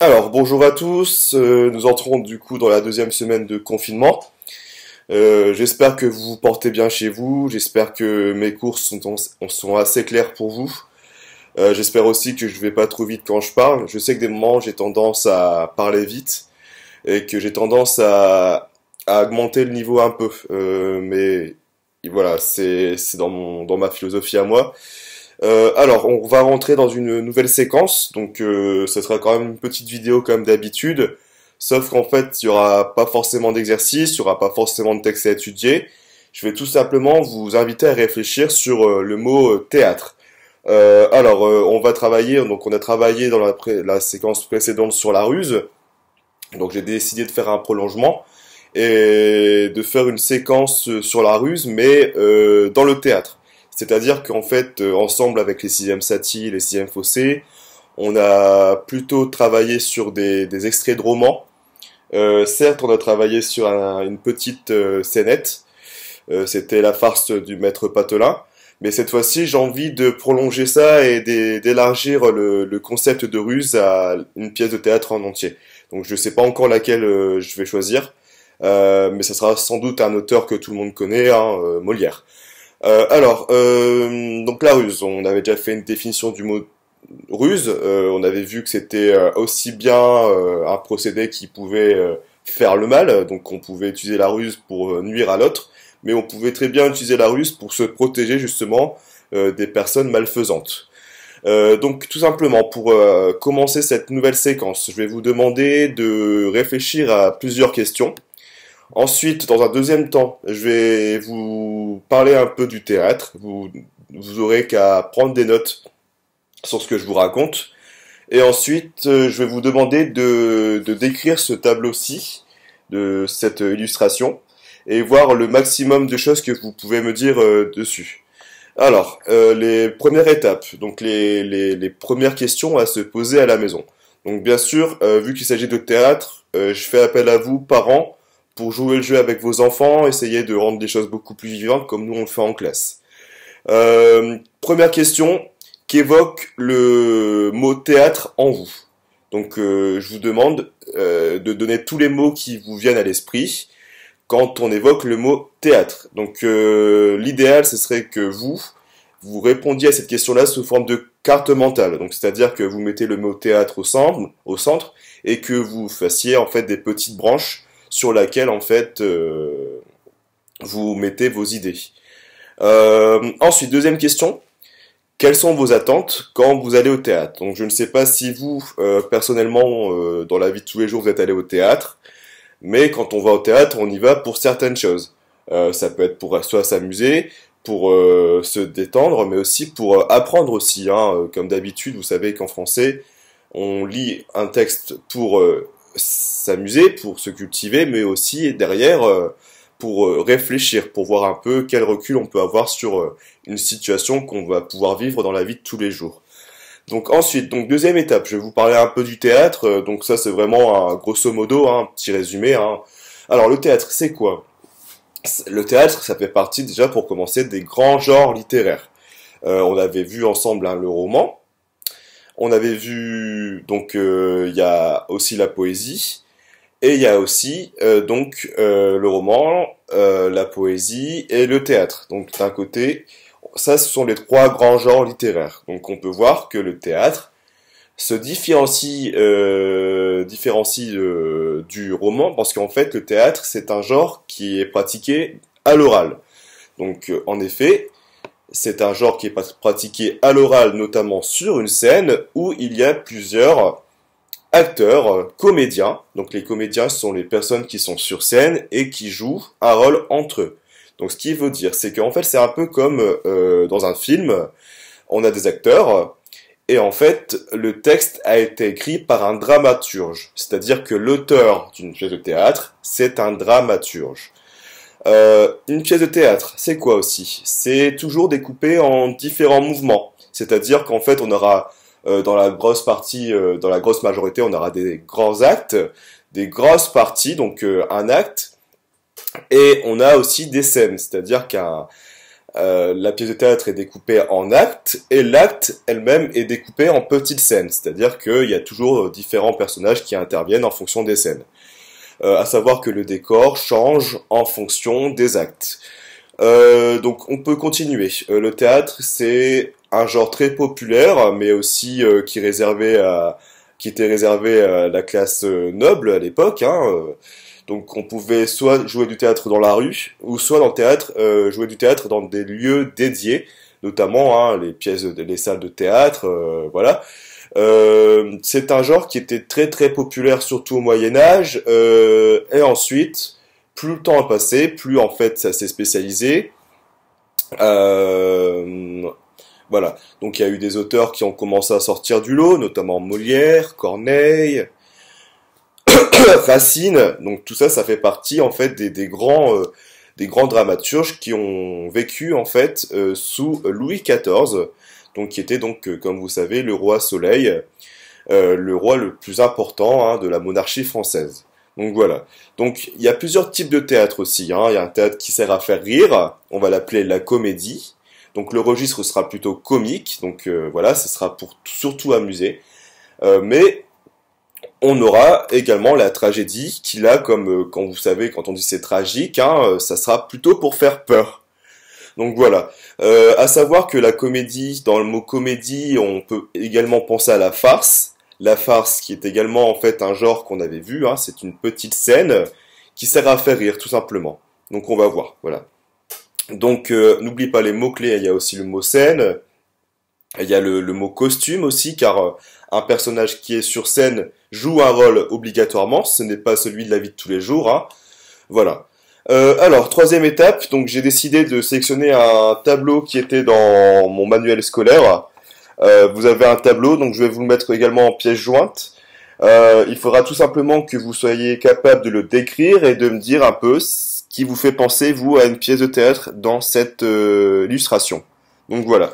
Alors, bonjour à tous, euh, nous entrons du coup dans la deuxième semaine de confinement. Euh, j'espère que vous vous portez bien chez vous, j'espère que mes courses sont, sont assez claires pour vous. Euh, j'espère aussi que je vais pas trop vite quand je parle. Je sais que des moments j'ai tendance à parler vite et que j'ai tendance à, augmenter le niveau un peu. mais voilà, c'est dans ma philosophie à moi. Euh, alors, on va rentrer dans une nouvelle séquence, donc euh, ce sera quand même une petite vidéo comme d'habitude, sauf qu'en fait, il n'y aura pas forcément d'exercice, il n'y aura pas forcément de texte à étudier. Je vais tout simplement vous inviter à réfléchir sur euh, le mot théâtre. alors, on va travailler, donc on a travaillé dans la, la séquence précédente sur la ruse, donc j'ai décidé de faire un prolongement et de faire une séquence sur la ruse, mais dans le théâtre. C'est-à-dire qu'en fait, euh, ensemble avec les sixièmes Sati, les 6e Fossés, on a plutôt travaillé sur des, extraits de romans. Euh, certes, on a travaillé sur une petite euh, scénette. Euh, c'était la farce du maître Patelin. Mais cette fois-ci, j'ai envie de prolonger ça et d'élargir le, concept de ruse à une pièce de théâtre en entier. Donc je ne sais pas encore laquelle euh, je vais choisir, mais ce sera sans doute un auteur que tout le monde connaît, hein, Molière. Euh, alors, euh, donc la ruse, on avait déjà fait une définition du mot ruse, euh, on avait vu que c'était aussi bien un procédé qui pouvait faire le mal, donc on pouvait utiliser la ruse pour nuire à l'autre, mais on pouvait très bien utiliser la ruse pour se protéger justement des personnes malfaisantes. donc tout simplement, pour commencer cette nouvelle séquence, je vais vous demander de réfléchir à plusieurs questions. Ensuite, dans un deuxième temps, je vais vous parler un peu du théâtre. Vous, vous aurez qu'à prendre des notes sur ce que je vous raconte. Et ensuite, euh, je vais vous demander de, décrire ce tableau-ci, de cette illustration, et voir le maximum de choses que vous pouvez me dire euh, dessus. Alors, euh, les premières étapes, donc les, premières questions à se poser à la maison. Donc bien sûr, vu qu'il s'agit de théâtre, je fais appel à vous, parents, pour jouer le jeu avec vos enfants, essayer de rendre des choses beaucoup plus vivantes comme nous on le fait en classe. Euh, première question qu'évoque le mot théâtre en vous. Donc euh, je vous demande euh, de donner tous les mots qui vous viennent à l'esprit quand on évoque le mot théâtre. Donc l'idéal ce serait que vous vous répondiez à cette question-là sous forme de carte mentale. Donc c'est-à-dire que vous mettez le mot théâtre au centre, au centre et que vous fassiez en fait des petites branches sur laquelle en fait euh, vous mettez vos idées. Euh, ensuite, deuxième question. Quelles sont vos attentes quand vous allez au théâtre Donc je ne sais pas si vous, euh, personnellement, dans la vie de tous les jours, vous êtes allé au théâtre, mais quand on va au théâtre, on y va pour certaines choses. ça peut être pour soit s'amuser, pour se détendre, mais aussi pour apprendre aussi. Hein. Comme d'habitude, vous savez qu'en français, on lit un texte pour s'amuser, pour se cultiver, mais aussi derrière euh, pour euh, réfléchir, pour voir un peu quel recul on peut avoir sur euh, une situation qu'on va pouvoir vivre dans la vie de tous les jours. Donc ensuite, donc deuxième étape, je vais vous parler un peu du théâtre. Donc ça c'est vraiment un, grosso modo hein, un petit résumé. Hein. Alors le théâtre c'est quoi Le théâtre ça fait partie déjà pour commencer des grands genres littéraires. on avait vu ensemble hein, le roman, on avait vu, donc, euh, il y a aussi la poésie. Et il y a aussi euh, donc euh, le roman, la poésie et le théâtre. Donc d'un côté, ça ce sont les trois grands genres littéraires. Donc on peut voir que le théâtre se différencie du roman parce qu'en fait le théâtre c'est un genre qui est pratiqué à l'oral. Donc en effet, c'est un genre qui est pratiqué à l'oral, notamment sur une scène où il y a plusieurs acteurs, euh, comédiens. Donc les comédiens sont les personnes qui sont sur scène et qui jouent un rôle entre eux. Donc ce qui veut dire, c'est qu'en fait c'est un peu comme euh, dans un film, on a des acteurs et en fait le texte a été écrit par un dramaturge. C'est-à-dire que l'auteur d'une pièce de théâtre, c'est un dramaturge. Euh, une pièce de théâtre, c'est quoi aussi C'est toujours découpé en différents mouvements. C'est-à-dire qu'en fait, on aura euh, dans la grosse partie, euh, dans la grosse majorité, on aura des grands actes, des grosses parties, donc un acte, et on a aussi des scènes. C'est-à-dire qu'un la pièce de théâtre est découpée en actes et l'acte elle-même est découpée en petites scènes, c'est-à-dire qu'il y a toujours différents personnages qui interviennent en fonction des scènes. Euh, à savoir que le décor change en fonction des actes. Euh, donc on peut continuer. Euh, le théâtre, c'est un genre très populaire, mais aussi qui réservait, à, qui était réservé à la classe noble à l'époque. Hein. Donc on pouvait soit jouer du théâtre dans la rue, ou soit dans le théâtre, euh, jouer du théâtre dans des lieux dédiés, notamment hein, les pièces, les salles de théâtre, voilà. Euh, c'est un genre qui était très très populaire surtout au Moyen Âge euh, et ensuite plus le temps a passé, plus en fait ça s'est spécialisé. Euh, voilà. Donc il y a eu des auteurs qui ont commencé à sortir du lot, notamment Molière, Corneille, Racine. Donc tout ça, ça fait partie en fait des, grands des grands dramaturges qui ont vécu en fait sous Louis XIV donc qui était donc, euh, comme vous savez, le roi Soleil, euh, le roi le plus important hein, de la monarchie française. Donc voilà. Donc il y a plusieurs types de théâtre aussi. Hein. Il y a un théâtre qui sert à faire rire, on va l'appeler la comédie. Donc le registre sera plutôt comique, donc euh, voilà, ce sera pour surtout amuser. mais on aura également la tragédie qui là, comme quand vous savez, quand on dit c'est tragique, hein, ça sera plutôt pour faire peur. Donc voilà. Euh, à savoir que la comédie, dans le mot comédie, on peut également penser à la farce. La farce qui est également en fait un genre qu'on avait vu, hein, c'est une petite scène qui sert à faire rire tout simplement. Donc on va voir, voilà. Donc euh, n'oublie pas les mots-clés, il y a aussi le mot scène, il y a le, mot costume aussi, car euh, un personnage qui est sur scène joue un rôle obligatoirement, ce n'est pas celui de la vie de tous les jours. Hein. Voilà. Euh, alors, troisième étape, donc j'ai décidé de sélectionner un tableau qui était dans mon manuel scolaire. Euh, vous avez un tableau, donc je vais vous le mettre également en pièce jointe. Euh, il faudra tout simplement que vous soyez capable de le décrire et de me dire un peu ce qui vous fait penser, vous, à une pièce de théâtre dans cette illustration. Donc voilà,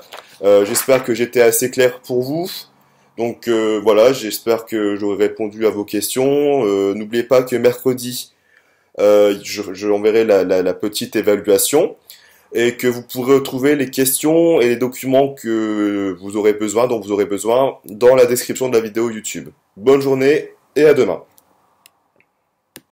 j'espère que j'étais assez clair pour vous. Donc voilà, j'espère que j'aurai répondu à vos questions. N'oubliez pas que mercredi, euh, je, je, enverrai la, la, la, petite évaluation et que vous pourrez retrouver les questions et les documents que vous aurez besoin, dont vous aurez besoin dans la description de la vidéo YouTube. Bonne journée et à demain.